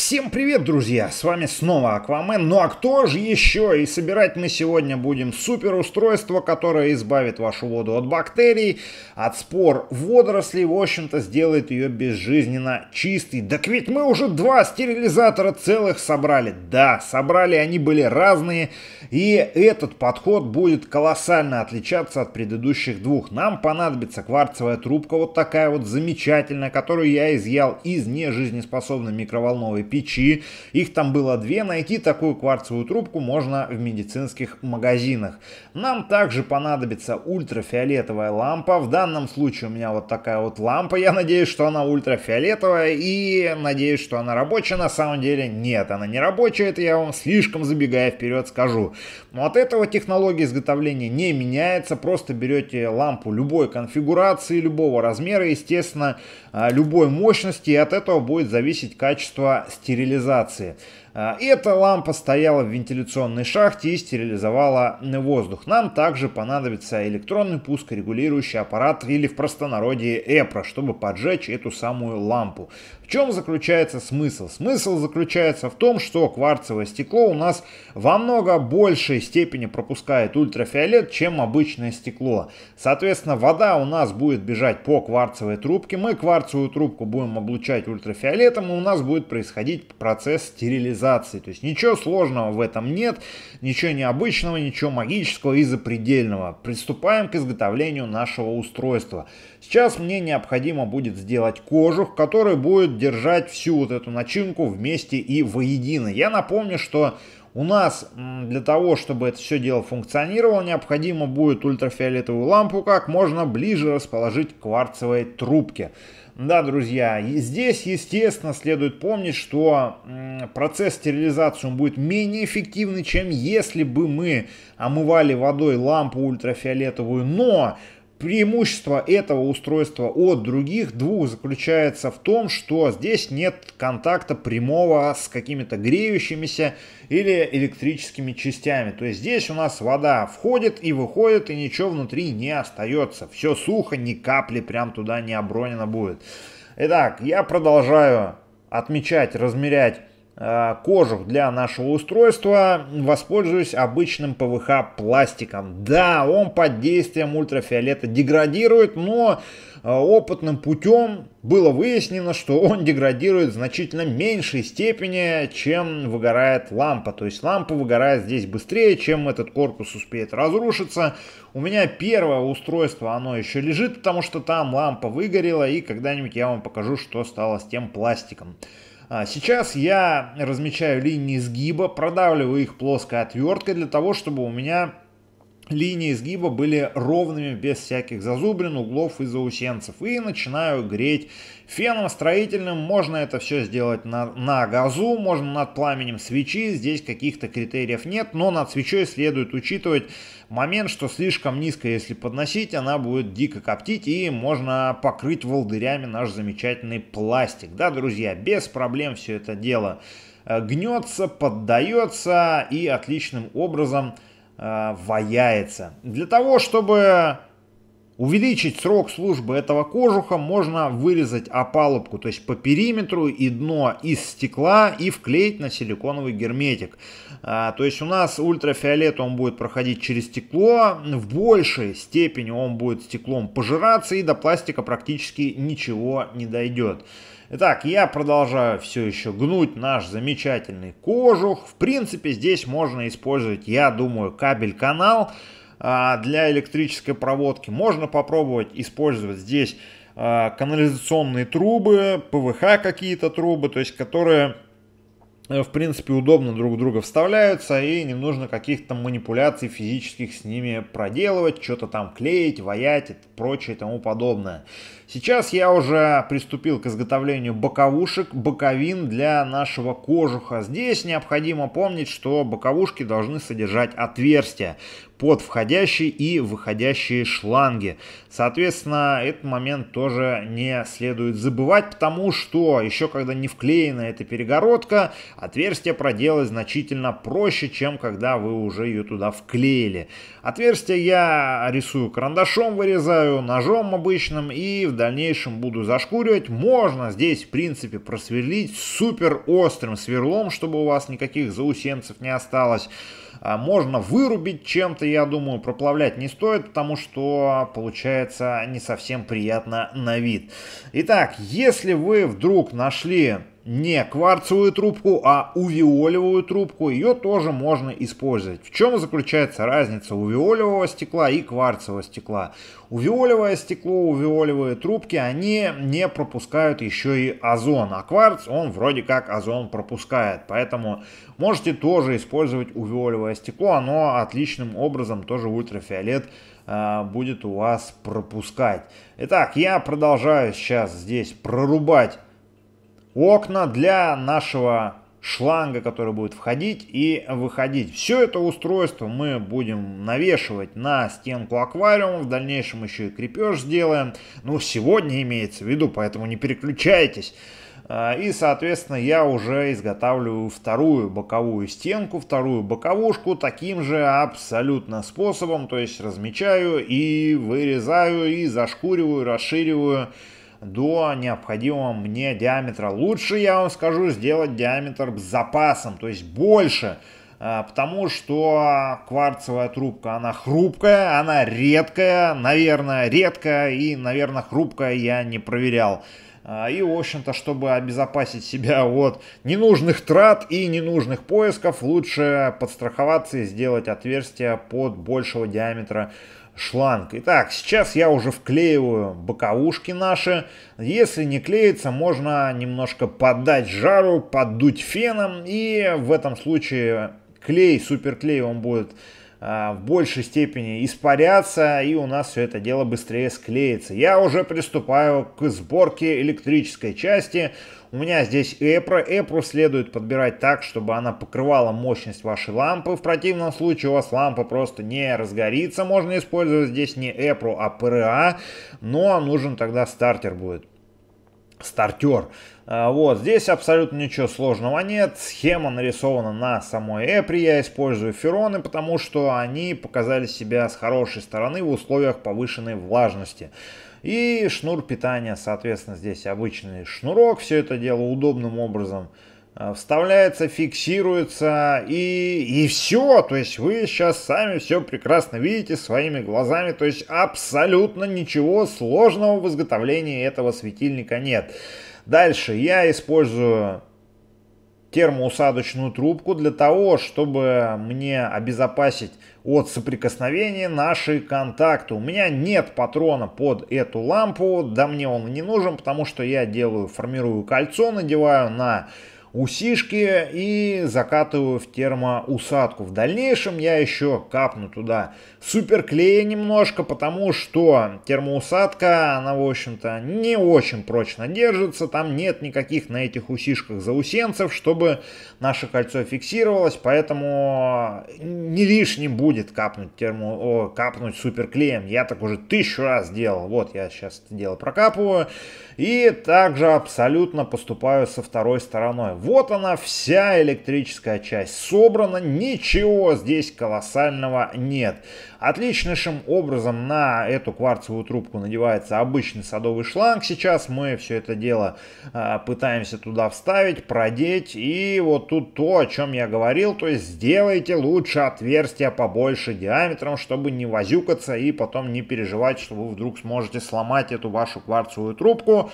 Всем привет, друзья! С вами снова Аквамен. Ну а кто же еще? И собирать мы сегодня будем супер устройство, которое избавит вашу воду от бактерий, от спор водорослей, в общем-то сделает ее безжизненно чистой. Так ведь мы уже два стерилизатора целых собрали. Да, собрали, они были разные. И этот подход будет колоссально отличаться от предыдущих двух. Нам понадобится кварцевая трубка, вот такая вот замечательная, которую я изъял из нежизнеспособной микроволновой печи. Их там было две. Найти такую кварцевую трубку можно в медицинских магазинах. Нам также понадобится ультрафиолетовая лампа. В данном случае у меня вот такая вот лампа. Я надеюсь, что она ультрафиолетовая и надеюсь, что она рабочая. На самом деле нет, она не рабочая. Это я вам слишком забегая вперед скажу. Но от этого технология изготовления не меняется. Просто берете лампу любой конфигурации, любого размера, естественно, а, любой мощности. И от этого будет зависеть качество стерилизации. А, эта лампа стояла в вентиляционной шахте и стерилизовала воздух. Нам также понадобится электронный пускорегулирующий аппарат или в простонародье ЭПРО, чтобы поджечь эту самую лампу. В чем заключается смысл? Смысл заключается в том, что кварцевое стекло у нас во много большей степени пропускает ультрафиолет, чем обычное стекло. Соответственно, вода у нас будет бежать по кварцевой трубке, мы кварцевую трубку будем облучать ультрафиолетом, и у нас будет происходить процесс стерилизации реализации. То есть ничего сложного в этом нет, ничего необычного, ничего магического и запредельного. Приступаем к изготовлению нашего устройства. Сейчас мне необходимо будет сделать кожух, который будет держать всю вот эту начинку вместе и воедино. Я напомню, что у нас для того, чтобы это все дело функционировало, необходимо будет ультрафиолетовую лампу как можно ближе расположить к кварцевой трубке. Да, друзья, здесь, естественно, следует помнить, что процесс стерилизации он будет менее эффективный, чем если бы мы омывали водой лампу ультрафиолетовую, но Преимущество этого устройства от других двух заключается в том, что здесь нет контакта прямого с какими-то греющимися или электрическими частями. То есть здесь у нас вода входит и выходит, и ничего внутри не остается. Все сухо, ни капли прям туда не обронено будет. Итак, я продолжаю отмечать, размерять Э, кожух для нашего устройства, воспользуюсь обычным ПВХ пластиком. Да, он под действием ультрафиолета деградирует, но э, опытным путем было выяснено, что он деградирует в значительно меньшей степени, чем выгорает лампа. То есть лампа выгорает здесь быстрее, чем этот корпус успеет разрушиться. У меня первое устройство, оно еще лежит, потому что там лампа выгорела, и когда-нибудь я вам покажу, что стало с тем пластиком. А сейчас я размечаю линии сгиба, продавливаю их плоской отверткой для того, чтобы у меня линии изгиба были ровными, без всяких зазубрин, углов и заусенцев. И начинаю греть феном строительным. Можно это все сделать на, на газу, можно над пламенем свечи. Здесь каких-то критериев нет, но над свечой следует учитывать момент, что слишком низко, если подносить, она будет дико коптить и можно покрыть волдырями наш замечательный пластик. Да, друзья, без проблем все это дело э, гнется, поддается и отличным образом Э, ваяется. Для того, чтобы Увеличить срок службы этого кожуха можно вырезать опалубку, то есть по периметру и дно из стекла и вклеить на силиконовый герметик. А, то есть у нас ультрафиолет он будет проходить через стекло, в большей степени он будет стеклом пожираться и до пластика практически ничего не дойдет. Итак, я продолжаю все еще гнуть наш замечательный кожух. В принципе, здесь можно использовать, я думаю, кабель-канал. А, для электрической проводки. Можно попробовать использовать здесь а, канализационные трубы, ПВХ какие-то трубы, то есть которые э, в принципе, удобно друг друга вставляются, и не нужно каких-то манипуляций физических с ними проделывать, что-то там клеить, ваять и прочее и тому подобное. Сейчас я уже приступил к изготовлению боковушек, боковин для нашего кожуха. Здесь необходимо помнить, что боковушки должны содержать отверстия под входящие и выходящие шланги. Соответственно, этот момент тоже не следует забывать, потому что еще когда не вклеена эта перегородка, отверстие проделать значительно проще, чем когда вы уже ее туда вклеили. Отверстие я рисую карандашом, вырезаю ножом обычным и в дальнейшем буду зашкуривать. Можно здесь, в принципе, просверлить супер острым сверлом, чтобы у вас никаких заусенцев не осталось. А можно вырубить чем-то, я думаю, проплавлять не стоит, потому что получается не совсем приятно на вид. Итак, если вы вдруг нашли не кварцевую трубку, а увиолевую трубку, ее тоже можно использовать. В чем заключается разница увиолевого стекла и кварцевого стекла? Увиолевое стекло, увиолевые трубки, они не пропускают еще и озон, а кварц, он вроде как озон пропускает, поэтому можете тоже использовать увиолевое стекло, оно отличным образом тоже ультрафиолет а, будет у вас пропускать. Итак, я продолжаю сейчас здесь прорубать окна для нашего шланга, который будет входить и выходить. Все это устройство мы будем навешивать на стенку аквариума, в дальнейшем еще и крепеж сделаем. Ну, сегодня имеется в виду, поэтому не переключайтесь. А, и, соответственно, я уже изготавливаю вторую боковую стенку, вторую боковушку таким же абсолютно способом, то есть размечаю и вырезаю, и зашкуриваю, расшириваю, до необходимого мне диаметра. Лучше, я вам скажу, сделать диаметр с запасом, то есть больше, а, потому что кварцевая трубка, она хрупкая, она редкая, наверное, редкая и, наверное, хрупкая я не проверял. А, и, в общем-то, чтобы обезопасить себя от ненужных трат и ненужных поисков, лучше подстраховаться и сделать отверстие под большего диаметра шланг. Итак, сейчас я уже вклеиваю боковушки наши. Если не клеится, можно немножко поддать жару, поддуть феном. И в этом случае клей, суперклей, он будет а, в большей степени испаряться, и у нас все это дело быстрее склеится. Я уже приступаю к сборке электрической части. У меня здесь эпра. Эпру следует подбирать так, чтобы она покрывала мощность вашей лампы. В противном случае у вас лампа просто не разгорится. Можно использовать здесь не эпру, а ПРА. Но ну, а нужен тогда стартер будет. Стартер. А, вот, здесь абсолютно ничего сложного нет. Схема нарисована на самой Эпри. Я использую фероны, потому что они показали себя с хорошей стороны в условиях повышенной влажности. И шнур питания, соответственно, здесь обычный шнурок. Все это дело удобным образом э, вставляется, фиксируется и, и все. То есть вы сейчас сами все прекрасно видите своими глазами. То есть абсолютно ничего сложного в изготовлении этого светильника нет. Дальше я использую термоусадочную трубку для того, чтобы мне обезопасить от соприкосновения наши контакты. У меня нет патрона под эту лампу, да мне он не нужен, потому что я делаю, формирую кольцо, надеваю на усишки и закатываю в термоусадку. В дальнейшем я еще капну туда суперклея немножко, потому что термоусадка, она, в общем-то, не очень прочно держится. Там нет никаких на этих усишках заусенцев, чтобы наше кольцо фиксировалось, поэтому не лишним будет капнуть, термо... О, капнуть суперклеем. Я так уже тысячу раз делал. Вот, я сейчас это дело прокапываю. И также абсолютно поступаю со второй стороной. Вот она вся электрическая часть собрана, ничего здесь колоссального нет. Отличнейшим образом на эту кварцевую трубку надевается обычный садовый шланг. Сейчас мы все это дело а, пытаемся туда вставить, продеть. И вот тут то, о чем я говорил, то есть сделайте лучше отверстия побольше диаметром, чтобы не возюкаться и потом не переживать, что вы вдруг сможете сломать эту вашу кварцевую трубку.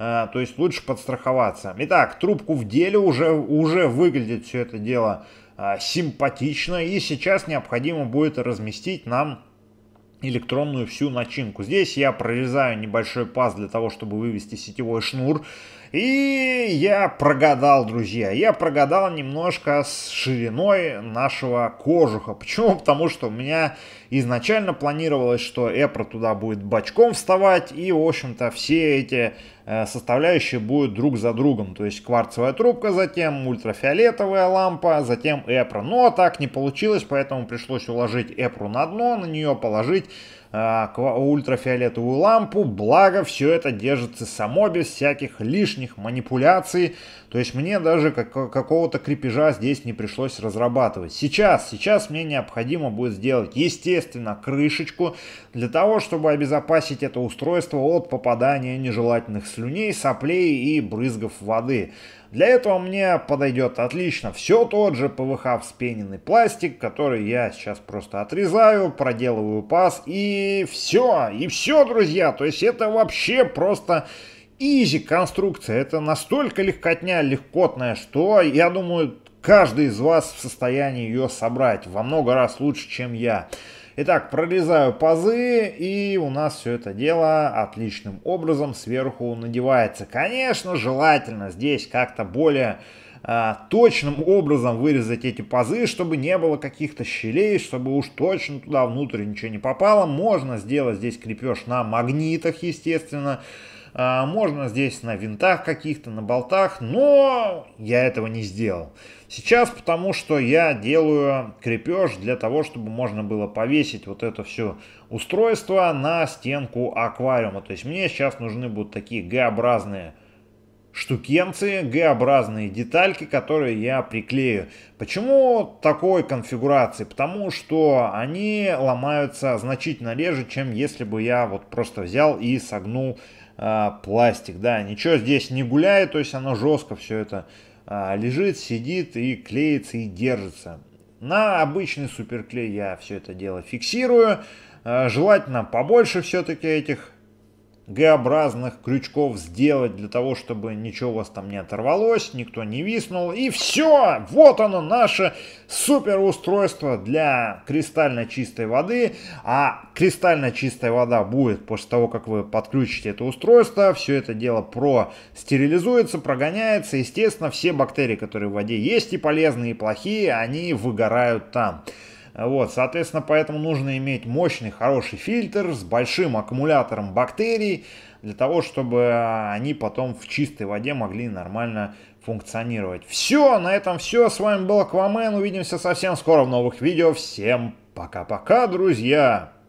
Э, то есть лучше подстраховаться. Итак, трубку в деле, уже, уже выглядит все это дело э, симпатично, и сейчас необходимо будет разместить нам электронную всю начинку. Здесь я прорезаю небольшой паз для того, чтобы вывести сетевой шнур. И я прогадал, друзья, я прогадал немножко с шириной нашего кожуха. Почему? Потому что у меня изначально планировалось, что Эпро туда будет бочком вставать, и, в общем-то, все эти э, составляющие будут друг за другом. То есть кварцевая трубка, затем ультрафиолетовая лампа, затем эпро. Но так не получилось, поэтому пришлось уложить эпру на дно, на нее положить а, ультрафиолетовую лампу, благо все это держится само, без всяких лишних манипуляций, то есть мне даже как какого-то крепежа здесь не пришлось разрабатывать. Сейчас, сейчас мне необходимо будет сделать, естественно, крышечку для того, чтобы обезопасить это устройство от попадания нежелательных слюней, соплей и брызгов воды. Для этого мне подойдет отлично все тот же ПВХ вспененный пластик, который я сейчас просто отрезаю, проделываю паз и все, и все, друзья. То есть это вообще просто изи конструкция. Это настолько легкотня, легкотная, что, я думаю, каждый из вас в состоянии ее собрать во много раз лучше, чем я. Итак, прорезаю пазы, и у нас все это дело отличным образом сверху надевается. Конечно, желательно здесь как-то более а, точным образом вырезать эти пазы, чтобы не было каких-то щелей, чтобы уж точно туда внутрь ничего не попало. Можно сделать здесь крепеж на магнитах, естественно. А, можно здесь на винтах каких-то, на болтах, но я этого не сделал. Сейчас потому что я делаю крепеж для того, чтобы можно было повесить вот это все устройство на стенку аквариума. То есть мне сейчас нужны будут такие Г-образные штукенцы, Г-образные детальки, которые я приклею. Почему такой конфигурации? Потому что они ломаются значительно реже, чем если бы я вот просто взял и согнул а, пластик, да, ничего здесь не гуляет, то есть оно жестко все это а, лежит, сидит и клеится и держится. На обычный суперклей я все это дело фиксирую, а, желательно побольше все-таки этих Г-образных крючков сделать для того, чтобы ничего у вас там не оторвалось, никто не виснул. И все! Вот оно, наше суперустройство для кристально чистой воды. А кристально чистая вода будет после того, как вы подключите это устройство. Все это дело про стерилизуется, прогоняется. Естественно, все бактерии, которые в воде есть и полезные, и плохие, они выгорают там. Вот, соответственно, поэтому нужно иметь мощный, хороший фильтр с большим аккумулятором бактерий, для того, чтобы они потом в чистой воде могли нормально функционировать. Все, на этом все. С вами был Аквамен. Увидимся совсем скоро в новых видео. Всем пока-пока, друзья!